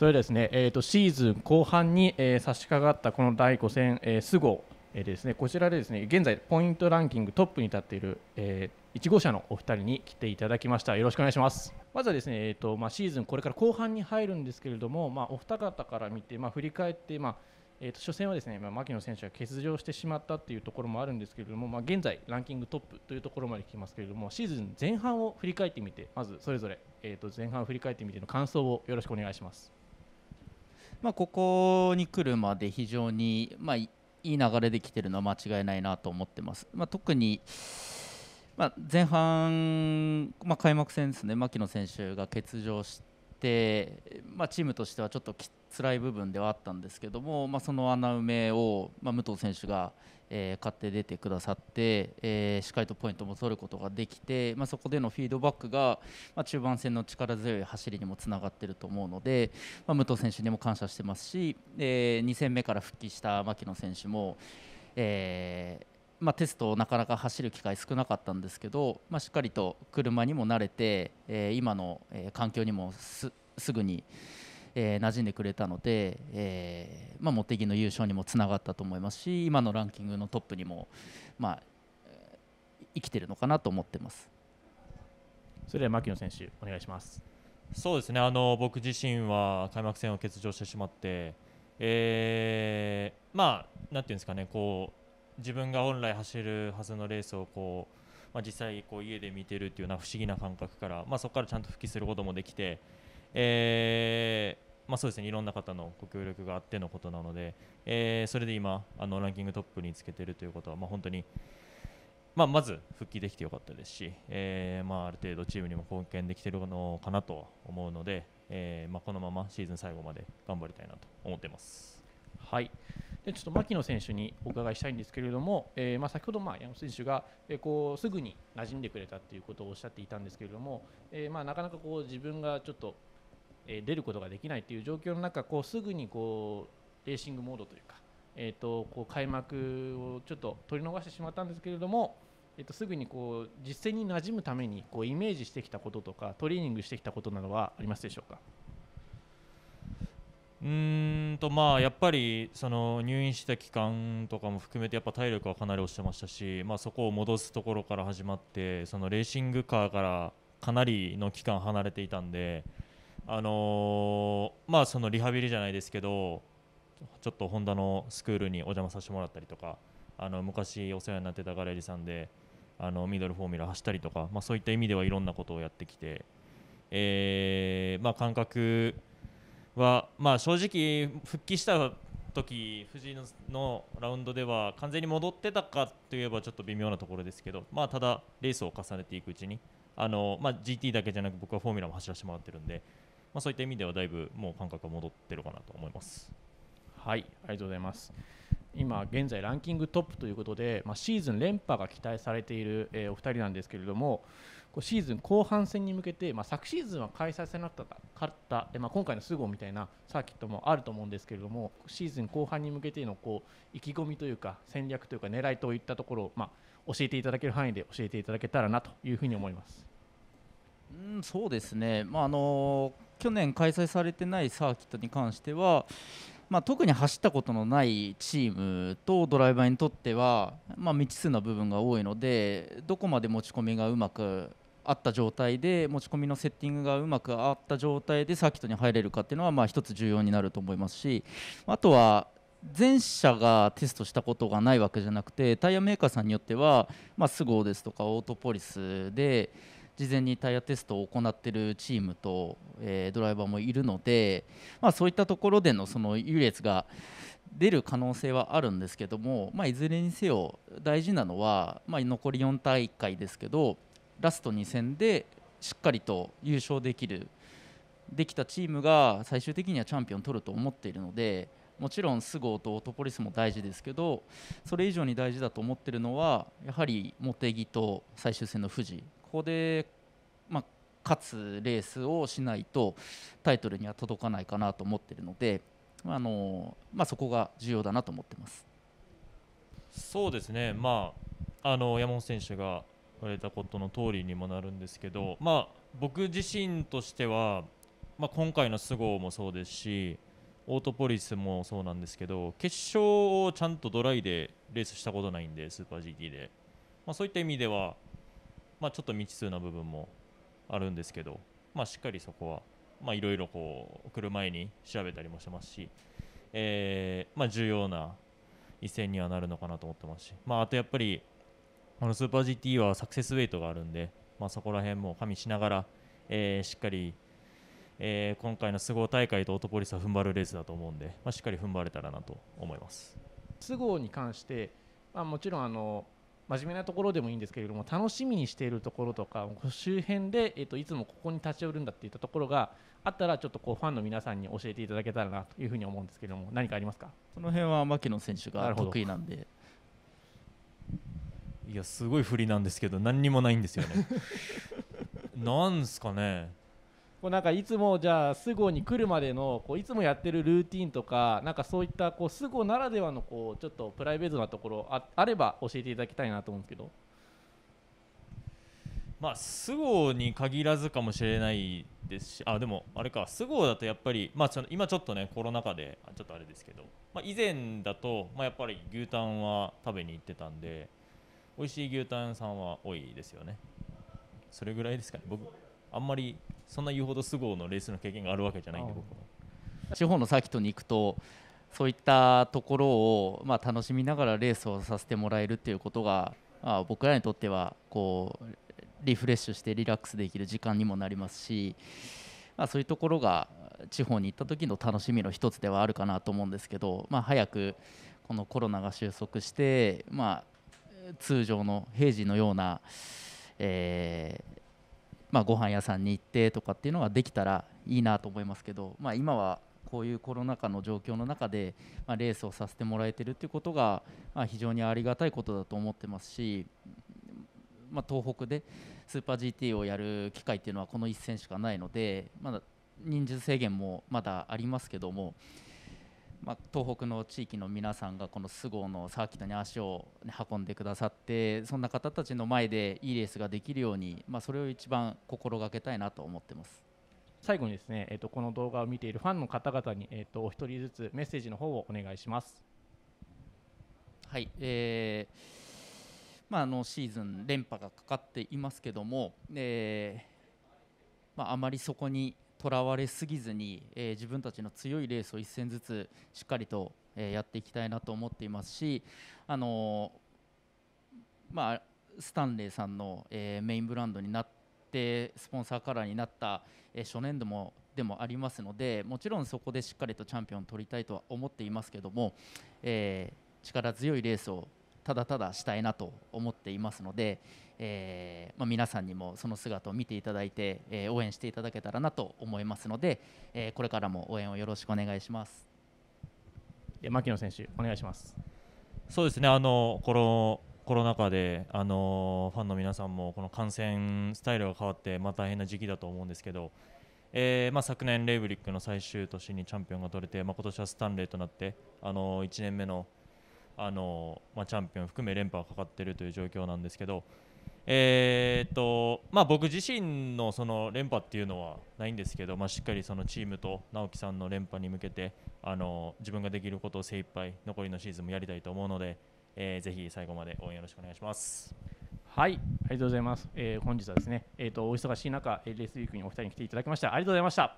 それですね、えーと、シーズン後半に、えー、差し掛かったこの第5戦、えー、スゴ、えー、ですねこちらでですね現在ポイントランキングトップに立っている、えー、1号車のお二人に来ていただきましたよろしくお願いしますまずはですねえっ、ー、とまあシーズンこれから後半に入るんですけれどもまあお二方から見てまあ振り返ってまあえーと、初戦はですね、まあ、牧野選手が欠場してしまったっていうところもあるんですけれども、まあ、現在、ランキングトップというところまで来ますけれども、シーズン前半を振り返ってみて、まずそれぞれ、えー、と前半を振り返ってみての感想をよろしくお願いします。まあ、ここに来るまで非常に、まあ、いい流れで来てるのは間違いないなと思ってます。まあ、特に、まあ、前半、まあ、開幕戦ですね、牧野選手が欠場しで、まあ、チームとしてはちょっと辛い部分ではあったんですけども、まあ、その穴埋めを、まあ、武藤選手が、えー、買って出てくださって、えー、しっかりとポイントも取ることができて、まあ、そこでのフィードバックが、まあ、中盤戦の力強い走りにもつながっていると思うので、まあ、武藤選手にも感謝してますし、えー、2戦目から復帰した牧野選手も、えー、まあ、テストをなかなか走る機会少なかったんですけど、まあ、しっかりと車にも慣れて、えー、今の、え環境にもすすぐに、えー、馴染んでくれたので、えーまあ、茂木の優勝にもつながったと思いますし今のランキングのトップにも、まあ、生きてるのかなと思ってますそれでは牧野選手お願いしますそうですねあの僕自身は開幕戦を欠場してしまって、えー、まあなんていうんですかねこう自分が本来走るはずのレースをこうまあ、実際こう家で見てるっていうの不思議な感覚から、まあ、そこからちゃんと復帰することもできて、えー、まあ、そうですねいろんな方のご協力があってのことなので、えー、それで今あのランキングトップにつけてるということは、まあ、本当に、まあ、まず復帰できてよかったですし、えー、まあ、ある程度チームにも貢献できてるのかなと思うので、えまこのままシーズン最後まで頑張りたいなと思っています。はいでちょっと牧野選手にお伺いしたいんですけれども、えー、まあ先ほどまあ山本選手が、えこうすぐに馴染んでくれたということをおっしゃっていたんですけれども、えー、まあなかなかこう自分がちょっとえ出ることができないという状況の中こうすぐにこうレーシングモードというか、えー、とこう開幕をちょっと取り逃してしまったんですけれども、えー、とすぐにこう実践に馴染むためにこうイメージしてきたこととかトレーニングしてきたことなどはありますでしょうかうんとまあやっぱりその入院した期間とかも含めてやっぱ体力はかなり落ちてましたし、まあ、そこを戻すところから始まってそのレーシングカーからかなりの期間離れていたんで、あのー、まあそのリハビリじゃないですけどちょっとホンダのスクールにお邪魔させてもらったりとかあの昔お世話になってたガレージさんであのミドルフォーミュラ走ったりとか、まあ、そういった意味ではいろんなことをやってきて、えーまあ、感覚は、まあ、正直復帰した時藤井のラウンドでは完全に戻ってたかといえばちょっと微妙なところですけど、まあ、ただレースを重ねていくうちにあの、まあ、GT だけじゃなく僕はフォーミュラも走らせてもらってるんでまあ、そういった意味ではだいぶもう感覚が戻ってるかなと思います。はいありがとうございます今現在ランキングトップということで、まあ、シーズン連覇が期待されている、えー、お二人なんですけれどもシーズン後半戦に向けて、まあ、昨シーズンは開催されなかったで、まあ、今回のスゴみたいなサーキットもあると思うんですけれどもシーズン後半に向けてのこう意気込みというか戦略というか狙いといったところを、まあ、教えていただける範囲で教えていただけたらなというふうに思います。うん、そうですね、まああのー去年開催されてないサーキットに関しては、まあ、特に走ったことのないチームとドライバーにとっては、まあ、未知数な部分が多いのでどこまで持ち込みがうまくあった状態で持ち込みのセッティングがうまくあった状態でサーキットに入れるかっていうのはまあ一つ重要になると思いますしあとは前者がテストしたことがないわけじゃなくてタイヤメーカーさんによっては、まあ、スゴーですとかオートポリスで事前にタイヤテストを行っているチームと、えー、ドライバーもいるので、まあ、そういったところでのその優劣が出る可能性はあるんですけども、まあ、いずれにせよ大事なのは、まあ、残り4大会ですけどラスト2戦でしっかりと優勝できるできたチームが最終的にはチャンピオンを取ると思っているので。もちろん菅生とオトポリスも大事ですけどそれ以上に大事だと思ってるのはやはり茂木と最終戦の富士ここで、まあ、勝つレースをしないとタイトルには届かないかなと思ってるのであの、まあ、そこが重要だなと思ってます。そうですね、まあ、あの山本選手が言われたことの通りにもなるんですけど、まあ、僕自身としては、まあ、今回の菅生もそうですしオートポリスもそうなんですけど決勝をちゃんとドライでレースしたことないんでスーパー GT で、まあ、そういった意味では、まあ、ちょっと未知数な部分もあるんですけど、まあ、しっかりそこはいろいろ送る前に調べたりもしますし、えー、ま重要な一戦にはなるのかなと思ってますし、まあ、とやっぱりこのスーパー GT はサクセスウェイトがあるんで、まそこら辺も加味しながら、えー、しっかり。えー、今回の都合大会とオートポリスは踏ん張るレースだと思うんで、まあ、しっかり踏ん張れたらなと思います都合に関して、まあ、もちろんあの真面目なところでもいいんですけれども楽しみにしているところとか周辺で、えーと、いつもここに立ち寄るんだっていったところがあったらちょっとこうファンの皆さんに教えていただけたらなというふうに思うんですけれども何かありますかその辺は牧野選手が得意なんで。いやすごい振りなんですけど何にもないんですよね。なんすかねこうなんかいつもじゃあ菅生に来るまでのこういつもやってるルーティンとかなんかそういったこうスゴならではのこうちょっとプライベートなところああれば教えていただきたいなと思うんですけど。まあ菅生に限らずかもしれないですしあでもあれか菅生だとやっぱりまあちょ今ちょっとねコロナ禍でちょっとあれですけど、まあ、以前だとまあやっぱり牛タンは食べに行ってたんで美味しい牛タンさんは多いですよねそれぐらいですかね僕あんまりそんな言うほど菅生のレースの経験があるわけじゃないんで僕は地方のサーキットに行くとそういったところを、まあ、楽しみながらレースをさせてもらえるっていうことが、まあ、僕らにとってはこうリフレッシュしてリラックスできる時間にもなりますし、まあ、そういうところが地方に行った時の楽しみの1つではあるかなと思うんですけど、まあ、早くこのコロナが収束して、まあ、通常の平時のような、えー、まあ、ご飯屋さんに行ってとかっていうのができたらいいなと思いますけど、まあ、今はこういうコロナ禍の状況の中で、まあ、レースをさせてもらえてるっていうことが、まあ、非常にありがたいことだと思ってますし、まあ、東北でスーパー GT をやる機会っていうのはこの1戦しかないので、まだ人数制限もまだありますけども。まあ、東北の地域の皆さんがこの菅生のサーキットに足を、ね、運んでくださってそんな方たちの前でいいレースができるように、まあ、それを一番心がけたいなと思ってます最後にですね、えー、とこの動画を見ているファンの方々に、えー、とお一人ずつメッセージの方をお願いします。はい、えーまあ、あのシーズン連覇がかかっていますけども、えーまあ、あまりそこにとらわれすぎずに、えー、自分たちの強いレースを1戦ずつしっかりと、えー、やっていきたいなと思っていますし、あのまあ、スタンレーさんの、えメインブランドになってスポンサーカラーになった、え初年度もでもありますのでもちろんそこでしっかりとチャンピオンを取りたいとは思っていますけども、え力強いレースをただただしたいなと思っていますので、えー、まあ、皆さんにもその姿を見ていただいて、えー、応援していただけたらなと思いますので、えこれからも応援をよろしくお願いします。で牧野選手お願いします。そうですねあのこのコロナ禍であのファンの皆さんもこの感染スタイルが変わってまあ大変な時期だと思うんですけど。えーまあ、昨年、レイブリックの最終年にチャンピオンが取れて、まあ、今年はスタンレーとなってあの1年目のあの、まあ、チャンピオン含め連覇がかかっているという状況なんですけど、えーとまあ、僕自身のその連覇っていうのはないんですけど、まあ、しっかりそのチームと直樹さんの連覇に向けてあの自分ができることを精一杯残りのシーズンもやりたいと思うので、えー、ぜひ最後まで応援よろしくお願いします。はい、ありがとうございます。えー、本日はですね、えっ、ー、とお忙しい中、レースウィークにお二人に来ていただきました。ありがとうございました。